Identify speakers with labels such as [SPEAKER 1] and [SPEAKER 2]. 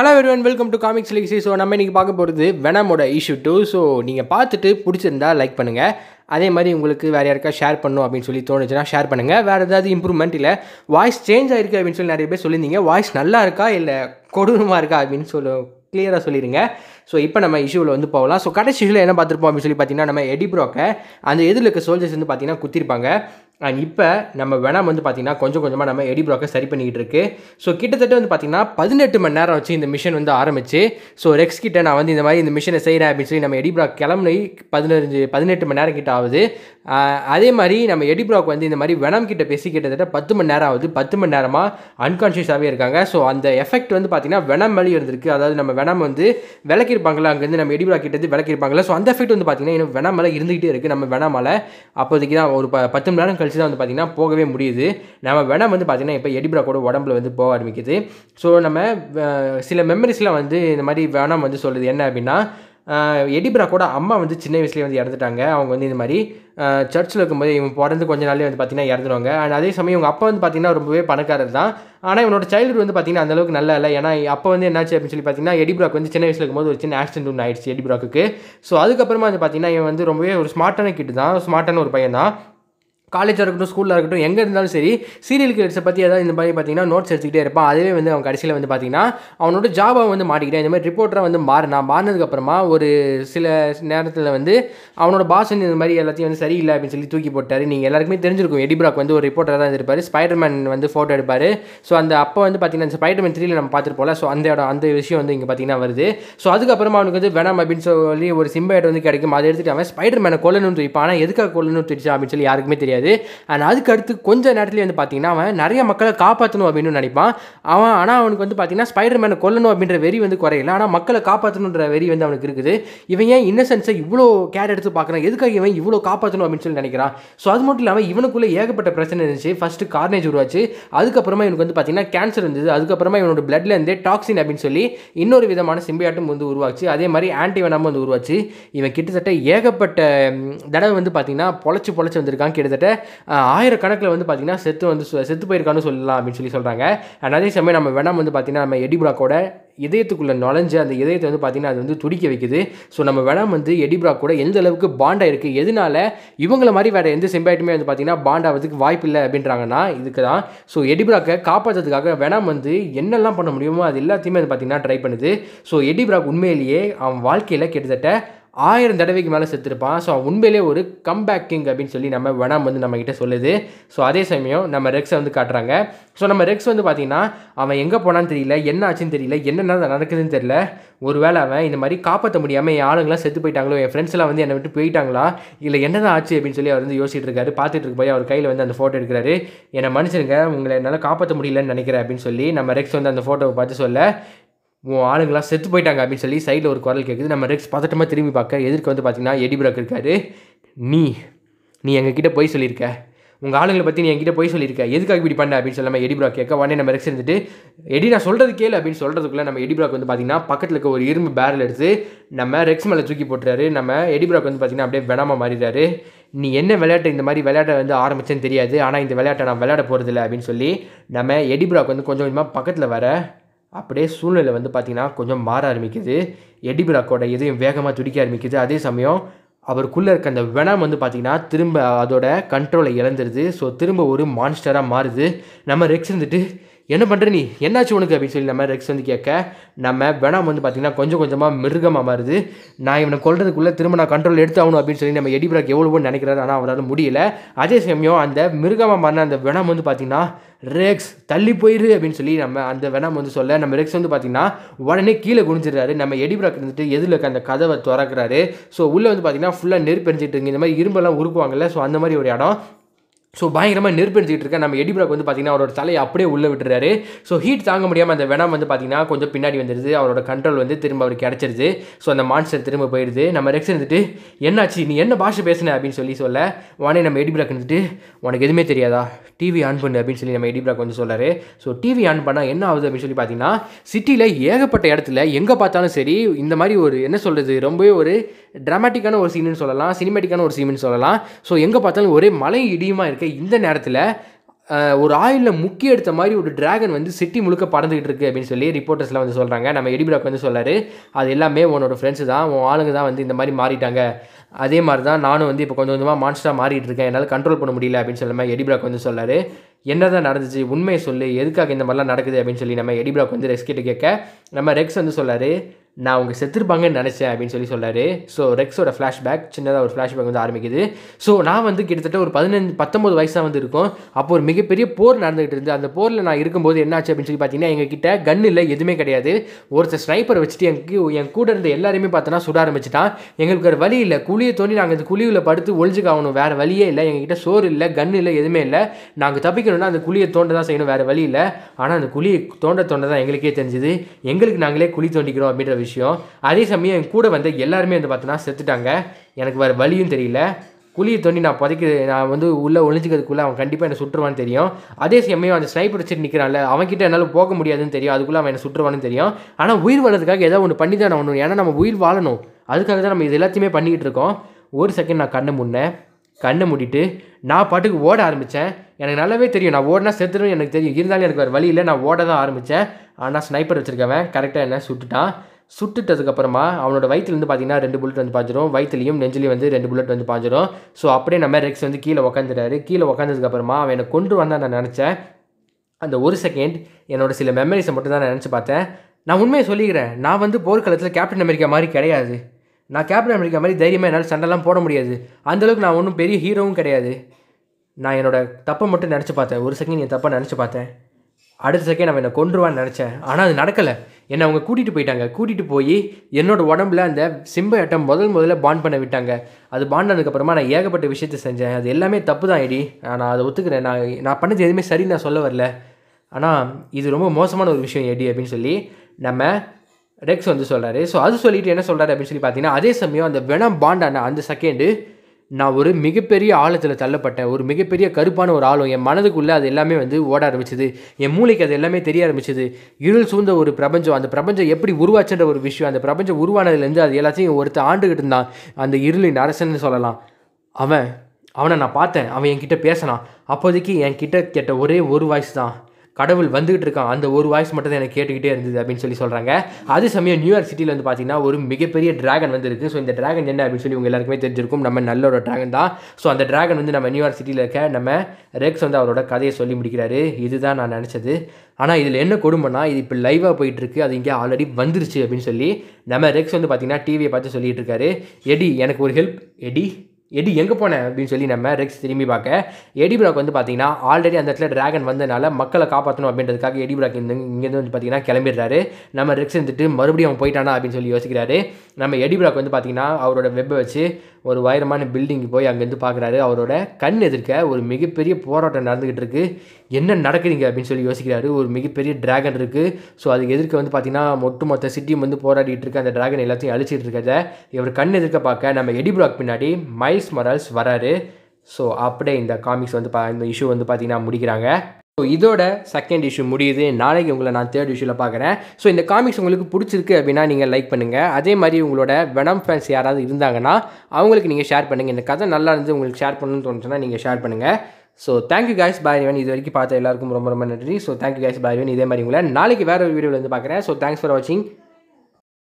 [SPEAKER 1] hello everyone welcome to comics Lexi so நம்ம இன்றைக்கி பார்க்க போகிறது வெனமோட இஷ்யூ டூ ஸோ நீங்கள் பார்த்துட்டு பிடிச்சிருந்தா லைக் பண்ணுங்கள் அதே மாதிரி உங்களுக்கு வேறு யாருக்கா ஷேர் பண்ணும் அப்படின்னு சொல்லி தோணுச்சுன்னா ஷேர் பண்ணுங்கள் வேறு ஏதாவது இம்ப்ரூவ்மெண்ட் இல்லை வாய்ஸ் சேஞ்ச் ஆயிருக்கு அப்படின்னு சொல்லி நிறைய பேர் சொல்லியிருந்தீங்க வாய்ஸ் நல்லா இருக்கா இல்லை கொடூரமாக இருக்கா அப்படின்னு சொல்லி கிளியராக சொல்லிடுங்க ஸோ இப்போ நம்ம இஷ்யூவில் வந்து போகலாம் ஸோ கடைசி இஷ்யூவில் என்ன பார்த்துருப்போம் அப்படின்னு சொல்லி பார்த்தீங்கன்னா நம்ம எடி ப்ரோக்கை அந்த எதிரில் இருக்க சோல்ஜர்ஸ் வந்து பார்த்தீங்கன்னா குத்திருப்பாங்க அண்ட் இப்போ நம்ம வேணாம் வந்து பார்த்திங்கன்னா கொஞ்சம் கொஞ்சமாக நம்ம எடி ப்ராக்கை சரி பண்ணிக்கிட்டு இருக்கு ஸோ கிட்டத்தட்ட வந்து பார்த்திங்கன்னா பதினெட்டு மணி நேரம் வச்சு இந்த மிஷின் வந்து ஆரம்பிச்சு ஸோ ரெக்ஸ் கிட்ட நான் வந்து இந்த மாதிரி இந்த மிஷினை செய்கிறேன் அப்படின்னு சொல்லி நம்ம எடி ப்ராக் கிளம்பி பதினஞ்சு பதினெட்டு மணி நேரம் கிட்ட ஆகுது அதே மாதிரி நம்ம எடி ப்ராக் வந்து இந்த மாதிரி வெனம் கிட்ட பேசி கிட்டத்தட்ட பத்து மணி நேரம் ஆகுது பத்து மணி நேரமாக அன்கான்ஷியஸாகவே இருக்காங்க ஸோ அந்த எஃபெக்ட் வந்து பார்த்திங்கன்னா வெனம் மேலே இருந்திருக்கு அதாவது நம்ம வெனம் வந்து விளக்கிருப்பாங்களா அங்கேருந்து நம்ம எடி ப்ராக் கிட்டேருந்து விளக்கிருப்பாங்களா ஸோ அந்த எஃபெக்ட் வந்து பார்த்திங்கன்னா இன்னும் வெனம் மலை இருந்துகிட்டே இருக்குது நம்ம வெனமலை அப்போதைக்கு தான் ஒரு ப பத்து மணி நேரம் கழிச்சு தான் வந்து பார்த்திங்கன்னா போகவே முடியுது நம்ம வேணால் வந்து பார்த்திங்கன்னா இப்போ எடிபிரா கூட உடம்புல வந்து போக ஆரம்பிக்குது ஸோ நம்ம சில மெமரிஸ்லாம் வந்து இந்த மாதிரி வேணாம் வந்து சொல்லுது என்ன அப்படின்னா எடிபுரா கூட அம்மா வந்து சின்ன வயசுலேயே வந்து இறந்துட்டாங்க அவங்க வந்து இந்த மாதிரி சர்ச்சில் இருக்கும்போது இவன் பிறந்து கொஞ்ச நாள்லேயே வந்து பார்த்திங்கன்னா இறந்துருவாங்க அண்ட் அதே சமயம் இவங்க அப்பா வந்து பார்த்திங்கன்னா ரொம்பவே பணக்காரர் தான் ஆனால் இவனோட சைல்டுஹுட் வந்து பார்த்திங்கன்னா அந்தளவுக்கு நல்லா இல்லை ஏன்னா அப்போ வந்து என்னாச்சு அப்படின்னு சொல்லி பார்த்திங்கன்னா எடிபிராக் வந்து சின்ன வயசில் இருக்கும்போது ஒரு சின்ன ஆக்சிடென்ட் ஒன்று ஆயிடுச்சு எடிபுராக்கு ஸோ அதுக்கப்புறமா வந்து பார்த்திங்கன்னா இவன் வந்து ரொம்பவே ஒரு ஸ்மார்ட்டான கிட்டு தான் ஸ்மார்ட்டான ஒரு பையன் தான் காலேஜாக இருக்கட்டும் ஸ்கூலில் இருக்கட்டும் எங்கே இருந்தாலும் சரி சீரியல் கிரியேட்ஸை பற்றி ஏதாவது இந்த மாதிரி பார்த்தீங்கன்னா நோட்ஸ் எடுத்துக்கிட்டே இருப்பான் அதுவே வந்து அவன் கடைசியில் வந்து பார்த்தீங்கன்னா அவனோட ஜாபை வந்து மாட்டிக்கிட்டேன் இந்த மாதிரி ரிப்போர்ட்டராக வந்து மாறினா மாறினதுக்கப்புறமா ஒரு சில நேரத்தில் வந்து அவனோட பாஸ் வந்து இந்த மாதிரி எல்லாத்தையும் வந்து சரியில்லை அப்படின்னு சொல்லி தூக்கி போட்டார் நீங்கள் எல்லாருக்குமே தெரிஞ்சிருக்கும் எடிபிராக் வந்து ஒரு ரிப்போர்ட்டராக தான் இருப்பார் ஸ்பைடர்மேன் வந்து ஃபோட்டோ எடுப்பார் ஸோ அந்த அப்போ வந்து பார்த்தீங்கன்னா ஸ்பைடர்மேன் த்ரீல நம்ம பார்த்துருப்போம்ல ஸோ அந்த இடம் அந்த விஷயம் வந்து இங்கே பார்த்தீங்கன்னா வருது ஸோ அதுக்கப்புறமா அவனுக்கு வந்து வேணாம் அப்படின்னு சொல்லி ஒரு சிம்பைட் வந்து கிடைக்கும் அதை எடுத்துகிட்டு அவன் ஸ்பைடர்மேனை கொல்லணும்னு துடிப்பான் ஆனால் எதுக்காக கொல்லணும்னு தெரிஞ்சா அப்படின்னு சொல்லி யாருக்குமே தெரியாது முடியாது அண்ட் அதுக்கடுத்து கொஞ்ச நேரத்துலேயே வந்து பார்த்தீங்கன்னா அவன் நிறைய மக்களை காப்பாற்றணும் அப்படின்னு நினைப்பான் அவன் ஆனால் அவனுக்கு வந்து பார்த்தீங்கன்னா ஸ்பைடர் மேனை கொல்லணும் அப்படின்ற வெறி வந்து குறையில ஆனால் மக்களை காப்பாற்றணுன்ற வெறி வந்து அவனுக்கு இருக்குது இவன் ஏன் இன்னசென்ஸை இவ்வளோ கேர் எடுத்து பார்க்குறான் எதுக்காக இவன் இவ்வளோ காப்பாற்றணும் அப்படின்னு சொல்லி நினைக்கிறான் ஸோ அது மட்டும் இல்லாமல் இவனுக்குள்ளே ஏகப்பட்ட பிரச்சனை இருந்துச்சு ஃபஸ்ட்டு கார்னேஜ் உருவாச்சு அதுக்கப்புறமா இவனுக்கு வந்து பார்த்திங்கன்னா கேன்சர் இருந்தது அதுக்கப்புறமா இவனோட இருந்தே டாக்ஸின் அப்படின்னு சொல்லி இன்னொரு விதமான சிம்பியாட்டும் வந்து உருவாச்சு அதே மாதிரி ஆன்டி வந்து உருவாச்சு இவன் கிட்டத்தட்ட ஏகப்பட்ட தடவை வந்து பார்த்திங்கன்னா பொழைச்சி பொழைச்சி வந்திருக்கான் கிட்டத்தட்ட ஆயிரக்கணக்கில் வந்து பார்த்திங்கன்னா செத்து வந்து செத்து போயிருக்கான்னு சொல்லலாம் அப்படின்னு சொல்லி சொல்கிறாங்க அதே சமயம் நம்ம வேணாம் வந்து பார்த்திங்கன்னா நம்ம எடிபுராக்கோட இதயத்துக்குள்ளே நுழைஞ்சு அந்த இதயத்தை வந்து பார்த்திங்கன்னா அது வந்து துடிக்க வைக்குது ஸோ நம்ம வேணாம் வந்து எடிபுரா கூட எந்த அளவுக்கு பாண்டாக இருக்குது எதனால இவங்கள மாதிரி வேறு எந்த செம்பாய்ட்டுமே வந்து பார்த்திங்கன்னா பாண்டாவதுக்கு ஆகிறதுக்கு வாய்ப்பு இல்லை அப்படின்றாங்கன்னா இதுக்கு தான் ஸோ எடிபுராக்கை காப்பாற்றுறதுக்காக வேணாம் வந்து என்னெல்லாம் பண்ண முடியுமோ அது எல்லாத்தையுமே வந்து பார்த்திங்கன்னா ட்ரை பண்ணுது ஸோ எடிபுராக் உண்மையிலேயே அவன் வாழ்க்கையில் கிட்டத்தட்ட ஆயிரம் தடவைக்கு மேலே செத்துருப்பான் ஸோ உண்மையிலே ஒரு கம்பேக் கிங் அப்படின்னு சொல்லி நம்ம வெனாம் வந்து நம்மக்கிட்ட சொல்லுது ஸோ அதே சமயம் நம்ம ரெக்ஸை வந்து காட்டுறாங்க ஸோ நம்ம ரெக்ஸ் வந்து பார்த்தீங்கன்னா அவன் எங்கே போனான்னு தெரியல என்ன ஆச்சுன்னு தெரியல என்னென்ன நடக்குதுன்னு தெரியல ஒரு வேளை அவன் இந்த மாதிரி காப்பாற்ற முடியாமல் என் ஆளுங்களாம் செத்து போயிட்டாங்களோ என் ஃப்ரெண்ட்ஸ்லாம் வந்து என்னை விட்டு போயிட்டாங்களா இல்லை என்னதான் ஆச்சு அப்படின்னு சொல்லி அவர் வந்து யோசிச்சுட்டு இருக்காரு பார்த்துட்டு இருக்க போய் அவர் கையில் வந்து அந்த ஃபோட்டோ எடுக்கிறாரு என்னை மனுஷனுங்க உங்களை என்னால் காப்பாற்ற முடியலன்னு நினைக்கிறேன் அப்படின்னு சொல்லி நம்ம ரெக்ஸ் வந்து அந்த ஃபோட்டோவை பார்த்து சொல்ல உன் ஆளுங்களாம் செத்து போயிட்டாங்க அப்படின்னு சொல்லி சைடில் ஒரு குரல் கேட்குது நம்ம ரெக்ஸ் பதட்டமாக திரும்பி பார்க்க எதிர்க்க வந்து பார்த்தீங்கன்னா எடிபுரக் இருக்காரு நீ நீ எங்ககிட்ட போய் சொல்லியிருக்க உங்கள் ஆளுங்களை பற்றி நீ என்கிட்ட போய் சொல்லியிருக்க எதுக்காக இப்படி பண்ண அப்படின்னு சொல்லாமல் எடிபுரா கேட்க உடனே நம்ம ரெக்ஸ் இருந்துட்டு எடி நான் சொல்கிறது கேளு அப்படின்னு சொல்கிறதுக்குள்ளே நம்ம எடிபுராக் வந்து பார்த்திங்கன்னா பக்கத்தில் இருக்க ஒரு இரும்பு பேரல் எடுத்து நம்ம ரெக்ஸ் மேலே தூக்கி போட்டுறாரு நம்ம எடிபுராக் வந்து பார்த்திங்கன்னா அப்படியே விடாமல் மாறிடுறாரு நீ என்ன விளையாட்டு இந்த மாதிரி விளையாட்டை வந்து ஆரம்பிச்சேன்னு தெரியாது ஆனால் இந்த விளையாட்டை நான் விளையாட போகிறதில்ல அப்படின்னு சொல்லி நம்ம எடிபுராக் வந்து கொஞ்சம் கொஞ்சமாக பக்கத்தில் வர அப்படியே சூழ்நிலை வந்து பார்த்திங்கன்னா கொஞ்சம் மாற ஆரம்பிக்குது எடிபிராக்கோட இதையும் வேகமாக துடிக்க ஆரம்பிக்குது அதே சமயம் அவருக்குள்ளே இருக்க அந்த வெனம் வந்து பார்த்திங்கன்னா திரும்ப அதோட கண்ட்ரோலை இழந்துருது ஸோ திரும்ப ஒரு மான்ஸ்டராக மாறுது நம்ம ரெக்ஸ் இருந்துட்டு என்ன பண்ணுற நீ என்னாச்சு உனக்கு அப்படின்னு சொல்லி நம்ம ரெக்ஸ் வந்து கேட்க நம்ம வேணாம் வந்து பார்த்திங்கன்னா கொஞ்சம் கொஞ்சமாக மிருகமாக மாறுது நான் இவனை கொள்றதுக்குள்ளே திரும்ப நான் கண்ட்ரோல் எடுத்து ஆகணும் அப்படின்னு சொல்லி நம்ம எடிபிராக் எவ்வளவோ நினைக்கிறாரு ஆனால் அவரால் முடியல அதே சமயம் அந்த மிருகமாக மாறின அந்த வேணாம் வந்து பார்த்திங்கன்னா ரெக்ஸ் தள்ளி போயிரு அப்படின்னு சொல்லி நம்ம அந்த வேணாம் வந்து சொல்ல நம்ம ரெக்ஸ் வந்து பார்த்திங்கன்னா உடனே கீழே குனிஞ்சிடுறாரு நம்ம எடிபிராக் இருந்துட்டு எதில் இருக்க அந்த கதவை திறக்கிறாரு ஸோ உள்ளே வந்து பார்த்திங்கன்னா ஃபுல்லாக நெருப்பெரிஞ்சிட்டு இருக்கு இந்த மாதிரி இரும்பெல்லாம் உருக்குவாங்கல்ல ஸோ அந்த மாதிரி ஒரு இடம் ஸோ பயங்கரமாக நெருப்பெடுத்துட்டு இருக்க நம்ம எடிபுரா வந்து பார்த்திங்கன்னா அவரோட தலையை அப்படியே உள்ளே விட்டுறாரு ஸோ ஹீட் தாங்க முடியாமல் அந்த வேணாம் வந்து பார்த்திங்கன்னா கொஞ்சம் பின்னாடி வந்துடுது அவரோட கண்ட்ரோல் வந்து திரும்ப அவருக்கு கிடச்சிருது ஸோ அந்த மான்ஸ்டர் திரும்ப போயிடுது நம்ம ரெக்ஸ் இருந்துட்டு என்னாச்சு நீ என்ன பாஷை பேசுன அப்படின்னு சொல்லி சொல்ல உடனே நம்ம எடிபுரா இருந்துட்டு உனக்கு எதுவுமே தெரியாதா டிவி ஆன் பண்ணு அப்படின்னு சொல்லி நம்ம எடிபுரா வந்து சொல்கிறாரு ஸோ டிவி ஆன் பண்ணால் என்ன ஆகுது அப்படின்னு சொல்லி பார்த்தீங்கன்னா சிட்டியில் ஏகப்பட்ட இடத்துல எங்கே பார்த்தாலும் சரி இந்த மாதிரி ஒரு என்ன சொல்கிறது ரொம்பவே ஒரு ட்ராமாட்டிக்கான ஒரு சீனுன்னு சொல்லலாம் சினிமேட்டிக்கான ஒரு சீன் சொல்லலாம் ஸோ எங்கே பார்த்தாலும் ஒரே மலை இடியுமாக இருக்க இந்த நேரத்தில் ஒரு ஆயிலில் முக்கிய எடுத்த மாதிரி ஒரு டிராகன் வந்து சிட்டி முழுக்க பறந்துக்கிட்டு இருக்கு அப்படின்னு சொல்லி ரிப்போர்ட்டர்ஸ்லாம் வந்து சொல்கிறாங்க நம்ம எடிபிராக் வந்து சொல்லார் அது எல்லாமே உன்னோட ஃப்ரெண்ட்ஸு தான் உன் ஆளுங்க தான் வந்து இந்த மாதிரி மாறிட்டாங்க அதே மாதிரி தான் நானும் வந்து இப்போ கொஞ்சம் கொஞ்சமாக மான்ஸ்டராக மாறிட்டு இருக்கேன் என்னால் கண்ட்ரோல் பண்ண முடியல அப்படின்னு சொல்லி எடிபிராக் வந்து சொல்லார் என்ன தான் நடந்துச்சு உண்மையை சொல்லு எதுக்காக இந்த மாதிரிலாம் நடக்குது அப்படின்னு சொல்லி நம்ம எடிபிராக் வந்து ரெஸ்கிட்டு கேட்க நம்ம ரெக்ஸ் வந்து சொல்லார் நான் அவங்க செத்துருப்பாங்கன்னு நினச்சேன் அப்படின்னு சொல்லி சொல்கிறாரு ஸோ ரெக்ஸோட ஃப்ளாஷ்பேக் சின்னதாக ஒரு ஃப்ளாஷ்பேக் வந்து ஆரம்பிக்குது ஸோ நான் வந்து கிட்டத்தட்ட ஒரு பதினஞ்சு பத்தொம்பது வயசாக வந்து இருக்கும் அப்போ ஒரு மிகப்பெரிய போர் நடந்துகிட்டு இருந்து அந்த போரில் நான் இருக்கும்போது என்ன ஆச்சு அப்படின்னு சொல்லி பார்த்தீங்கன்னா எங்ககிட்ட கன் இல்லை எதுவுமே கிடையாது ஒருத்தர் ஸ்னைப்பர் வச்சுட்டு எங்க என் கூட இருந்த எல்லாருமே பார்த்தோன்னா சுட ஆரம்பிச்சிட்டான் எங்களுக்கு ஒரு வழி இல்லை குழியை தோண்டி நாங்கள் இந்த குழியில் படுத்து ஒழிஞ்சுக்காகணும் வேறு வழியே இல்லை எங்ககிட்ட சோறு இல்லை கன் இல்லை எதுவுமே இல்லை நாங்கள் தப்பிக்கணும்னா அந்த குழியை தோண்ட தான் செய்யணும் வேறு வழி இல்லை ஆனால் அந்த குழியை தோண்ட தோண்ட தான் எங்களுக்கே தெரிஞ்சுது எங்களுக்கு நாங்களே குழி தோண்டிக்கிறோம் அப்படின்ற விஷயம் விஷயம் அதே சமயம் என் கூட வந்து எல்லாருமே வந்து பார்த்தோன்னா செத்துட்டாங்க எனக்கு வேறு வழியும் தெரியல குழியை தோண்டி நான் புதைக்க நான் வந்து உள்ளே ஒழிஞ்சிக்கிறதுக்குள்ளே அவன் கண்டிப்பாக என்னை சுற்றுவான்னு தெரியும் அதே சமயம் அந்த ஸ்னைப் வச்சுட்டு நிற்கிறான்ல அவன்கிட்ட என்னால் போக முடியாதுன்னு தெரியும் அதுக்குள்ளே அவன் என்னை சுற்றுவான்னு தெரியும் ஆனால் உயிர் வாழ்றதுக்காக ஏதாவது ஒன்று பண்ணி தான் ஒன்று ஏன்னா நம்ம உயிர் வாழணும் அதுக்காக தான் நம்ம இது எல்லாத்தையுமே பண்ணிக்கிட்டு இருக்கோம் ஒரு செகண்ட் நான் கண்ணை முன்னேன் கண்ணை மூடிட்டு நான் பாட்டுக்கு ஓட ஆரம்பித்தேன் எனக்கு நல்லாவே தெரியும் நான் ஓடனா செத்துடும் எனக்கு தெரியும் இருந்தாலும் எனக்கு வேறு வழி இல்லை நான் ஓட தான் ஆரம்பித்தேன் ஆனால் ஸ்னைப்பர் வச்சுருக்கவன் கரெக்டாக என்ன சுட்டுட்டான் சுட்டுட்டதுக்கு அப்புறமா அவனோட வயிற்றுலேருந்து பார்த்தீங்கன்னா ரெண்டு புல்லட் வந்து பாஞ்சிரும் வயிற்றுலையும் நெஞ்சிலையும் வந்து ரெண்டு புல்லட் வந்து பாஞ்சிரும் ஸோ அப்படியே நம்ம ரெக்ஸ் வந்து கீழே உக்காந்துட்டாரு கீழே உக்காந்ததுக்கப்புறமா அவன் என்னை கொண்டு வந்தான் நான் நினச்சேன் அந்த ஒரு செகண்ட் என்னோட சில மெமரிஸை மட்டும் தான் நான் நினச்சி பார்த்தேன் நான் உண்மையை சொல்லிக்கிறேன் நான் வந்து போர்க்களத்தில் கேப்டன் அமெரிக்கா மாதிரி கிடையாது நான் கேப்டன் அமெரிக்கா மாதிரி தைரியமாக என்னால் சண்டைலாம் போட முடியாது அந்தளவுக்கு நான் ஒன்றும் பெரிய ஹீரோவும் கிடையாது நான் என்னோடய தப்பை மட்டும் நினச்சி பார்த்தேன் ஒரு செகண்ட் என் தப்பை நினச்சி பார்த்தேன் அடுத்த செகண்ட் அவன் என்னை கொன்றுவான்னு நினச்சேன் ஆனால் அது நடக்கலை என்னை அவங்க கூட்டிகிட்டு போயிட்டாங்க கூட்டிகிட்டு போய் என்னோட உடம்புல அந்த சிம்ப ஆட்டம் முதல் முதல்ல பாண்ட் பண்ண விட்டாங்க அது பாண்ட் நான் ஏகப்பட்ட விஷயத்தை செஞ்சேன் அது எல்லாமே தப்பு தான் இடி நான் அதை ஒத்துக்கிறேன் நான் நான் பண்ணது எதுவுமே சரி நான் சொல்ல வரல ஆனால் இது ரொம்ப மோசமான ஒரு விஷயம் எடி அப்படின்னு சொல்லி நம்ம ரெக்ஸ் வந்து சொல்கிறாரு ஸோ அது சொல்லிவிட்டு என்ன சொல்கிறாரு அப்படின்னு சொல்லி பார்த்தீங்கன்னா அதே சமயம் அந்த வெனம் பாண்டான அந்த செகண்டு நான் ஒரு மிகப்பெரிய ஆழத்தில் தள்ளப்பட்டேன் ஒரு மிகப்பெரிய கருப்பான ஒரு ஆளும் என் மனதுக்குள்ளே அது எல்லாமே வந்து ஓட ஆரம்பிச்சது என் மூளைக்கு அது எல்லாமே தெரிய ஆரம்பிச்சது இருள் சூழ்ந்த ஒரு பிரபஞ்சம் அந்த பிரபஞ்சம் எப்படி உருவாச்சுன்ற ஒரு விஷயம் அந்த பிரபஞ்சம் உருவானதுலேருந்து அது எல்லாத்தையும் ஒருத்தர் ஆண்டுகிட்டு இருந்தான் அந்த இருளின் அரசன்னு சொல்லலாம் அவன் அவனை நான் பார்த்தேன் அவன் என்கிட்ட பேசினான் அப்போதைக்கு என்கிட்ட கேட்ட ஒரே ஒரு வாய்ஸ் தான் கடவுள் வந்துகிட்டு இருக்கான் அந்த ஒரு வாய்ஸ் மட்டும் தான் எனக்கு கேட்டுக்கிட்டே இருந்தது அப்படின்னு சொல்லி சொல்கிறாங்க அதே சமயம் நியூயார்க் சிட்டியில் வந்து பார்த்தீங்கன்னா ஒரு மிகப்பெரிய ட்ராகன் வந்து இருக்குது ஸோ இந்த ட்ராகன் என்ன அப்படின்னு சொல்லி உங்கள் எல்லாருக்குமே தெரிஞ்சிருக்கும் நம்ம நல்லோட ட்ராகன் தான் ஸோ அந்த ட்ராகன் வந்து நம்ம நியூயார்க் சிட்டியில் இருக்க நம்ம ரெக்ஸ் வந்து அவரோட கதையை சொல்லி முடிக்கிறாரு இதுதான் நான் நினச்சது ஆனால் இதில் என்ன கொடுமைனா இது இப்போ லைவாக போயிட்டுருக்கு அது இங்கே ஆல்ரெடி வந்துருச்சு அப்படின்னு சொல்லி நம்ம ரெக்ஸ் வந்து பார்த்திங்கன்னா டிவியை பார்த்து சொல்லிகிட்டு இருக்காரு எடி எனக்கு ஒரு ஹெல்ப் எடி எடி எங்கே போனேன் அப்படின்னு சொல்லி நம்ம ரெக்ஸ் திரும்பி பார்க்க எடிபிராக் வந்து பார்த்தீங்கன்னா ஆல்ரெடி அந்த இடத்துல ட்ராகன் வந்ததுனால மக்களை காப்பாற்றணும் அப்படின்றதுக்காக எடி இருந்து இங்கேருந்து வந்து பார்த்தீங்கன்னா கிளம்பிடுறாரு நம்ம ரெக்ஸ் இருந்துட்டு மறுபடியும் அவன் போயிட்டானா அப்படின்னு சொல்லி யோசிக்கிறாரு நம்ம எடிபிராக் வந்து பார்த்திங்கன்னா அவரோட வெப்பை வச்சு ஒரு உயரமான பில்டிங் போய் அங்கேருந்து பார்க்குறாரு அவரோட கண் எதிர்க்க ஒரு மிகப்பெரிய போராட்டம் நடந்துக்கிட்டு இருக்குது என்ன நடக்குதுங்க அப்படின்னு சொல்லி யோசிக்கிறாரு ஒரு மிகப்பெரிய ட்ராகன் இருக்குது ஸோ அதுக்கு எதிர்க்க வந்து பார்த்திங்கன்னா ஒட்டுமொத்த சிட்டியும் வந்து போராடிட்டு இருக்க அந்த ட்ராகன் எல்லாத்தையும் அழிச்சிட்டு இருக்கிறத இவர் கண் எதிர்க்க பார்க்க நம்ம எடிபிராக் பின்னாடி மைல்ஸ் மரல்ஸ் வராரு ஸோ அப்படியே இந்த காமிக்ஸ் வந்து பா இந்த இஷ்யூ வந்து பார்த்திங்கன்னா முடிக்கிறாங்க ஸோ இதோட செகண்ட் இஷ்யூ முடியுது நாளைக்கு உங்களை நான் தேர்ட் இஷ்யூவில் பார்க்குறேன் ஸோ இந்த காமிக்ஸ் உங்களுக்கு பிடிச்சிருக்கு அப்படின்னா நீங்கள் லைக் பண்ணுங்கள் அதே மாதிரி உங்களோட வெனம் ஃபேன்ஸ் யாராவது இருந்தாங்கன்னா அவங்களுக்கு நீங்கள் ஷேர் பண்ணுங்கள் இந்த கதை நல்லா இருந்து உங்களுக்கு ஷேர் பண்ணணும்னு தோணுச்சுன்னா நீங்கள் ஷேர் பண்ணுங்கள் ஸோ தேங்க்யூ கேஸ் பாய்வன் இது வரைக்கும் பார்த்த எல்லாருக்கும் ரொம்ப ரொம்ப நன்றி ஸோ தேங்க்யூ கேஸ் பாய்வன் இதே மாதிரி உங்களை நாளைக்கு வேறு ஒரு வீடியோவில் வந்து பார்க்குறேன் ஸோ தேங்க்ஸ் ஃபார் வாட்சிங்